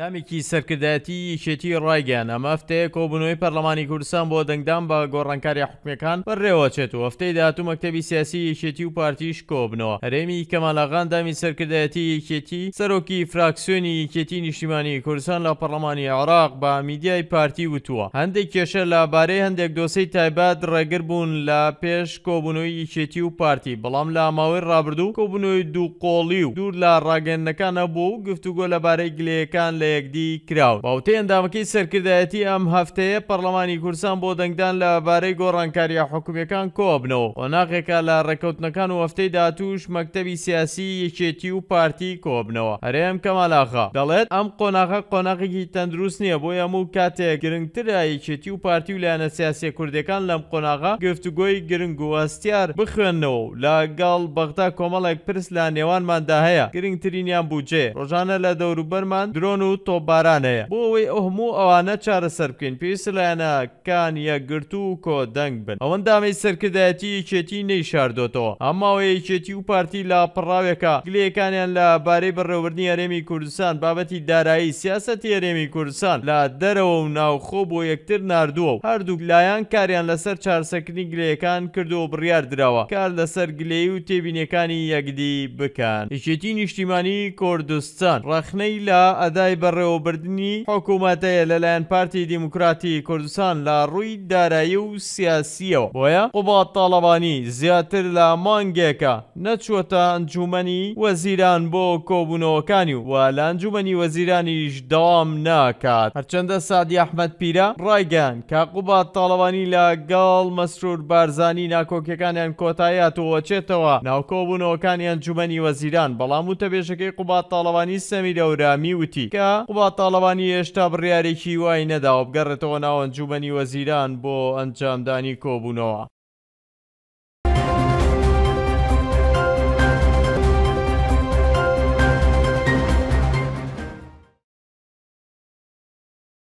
دامێکی سەرکردەتی شێتی ڕایگەیان ئەمە هەفتەیە کۆبنەوەی پەرلەمانی کوردستان بۆ دەنگدان بە گۆڕانکاری حکومەکان بەڕێوەچێت و هەفتەی داهاتوو مەکتتەبی سیاسی شێتی و پارتیش کۆبنەوە هەرێمی کەمالاغان دامی سەرکردەتی کێتی سەرۆکی فراکسیۆنی کێتی نیشتیمانی کوردستان لە پەرلەمانی عراق بە میدیای پارتی وتووە هەندێک کێشە لەبارەی هەندێک دۆسەی تایبات ڕێگر بوون لە پێش کۆبنەوەی شێتی و پارتی بەڵام لە ماوەی ڕابردوو کۆبنەوەی دوو قۆڵی و دوور لە ڕاگەنەکانە بوو گفتوگۆ لەبارەی گلەکان لە لە یەکدی کراون باوتێ ئەندامەکەی سەرکردایەتی ئەم هەفتەیە پەرلەمانی کورسان بۆ دەنگدان لە بارەی گۆڕانکاریە حکوومەکان کۆبنەوە ئۆناغێکە لە ڕێکەوتنەکان و هەفتەی داتوش مەکتەبی سیاسی یەکێتی و پارتی کۆبنەوە هەرێم کەمالاخە دەڵێت ئەم قۆناغە قۆناغێکی تەندروست نییە بۆ هەموو کاتێک گرنگترە یەکێتی و پارتی و لایەنە سیاسی کوردەکان لەم قۆناغا گفتوگۆی گرنگ وەستیار بخوێنەوە لەگەڵ بەغدا کۆمەڵێک پرس لە نێوانماندا هەیە گرنگترینیان بوجێ ڕۆژانە لە دەوروبەرمان درۆن و و تۆبارانەیە بۆ ئەوەی ئەو هەموو ئەوانە چارەسەر بکەین پێویست لایەنە کان یەکگرت و کۆ دەنگ بن ئەوەندامەی سەرکردایەتی چێتی نەیشاردۆتەوە ئەماوەیەکێتی و پارتی لا پڕاوێکە گلەکانیان لە بارەی بڕێوردنی هەرێمی کوردستان بابەتی دارایی سیاستی هەرێمی کوردستان لا دەرەوە و ناوخۆ بۆ یەکتر نردووە هەردوو لایەن کاریان لەسەر چارسەکردنی گلەکان کردو و بڕیار درراوە کار لەسەر گلەی و تێبینەکانی یەکدی بکەن یچێتی نیشتیمانی کوردستان ڕخنەی لە ئەدای بەڕێوەبردننی حکوومەتەیە لەلایەن پارتی دیموکراتی کوردستان لە ڕووی دارایی و سیاسیەوە بۆیە قوبات تاالبانی زیاتر لە مانگێکە نەچوەتە ئەنجومنی وەزیران بۆ کۆبوونەوەکانی و لە ئەنجومنی وەزیرانیش داوام ناکات هەرچەندە سادی ئەحمد پیرە ڕایگەان کە قوبات تاالبانی لە گاڵ مەسرور بارزانی ناکۆکیەکانیان کۆتایاتەوە چێتەوە ناوکۆبوونەوەکانی ئەنجومنی وەزیران بەڵام و تەبێژەکەی قوبات تاالبانی سەمی دەورامی وتی کە قوبا تاالەبانی ئێشتا بڕیارێکی وای نەداوە بگەڕێتەوە ناوەنجومنی وەزیران بۆ ئەنجامدانی کۆبوونەوە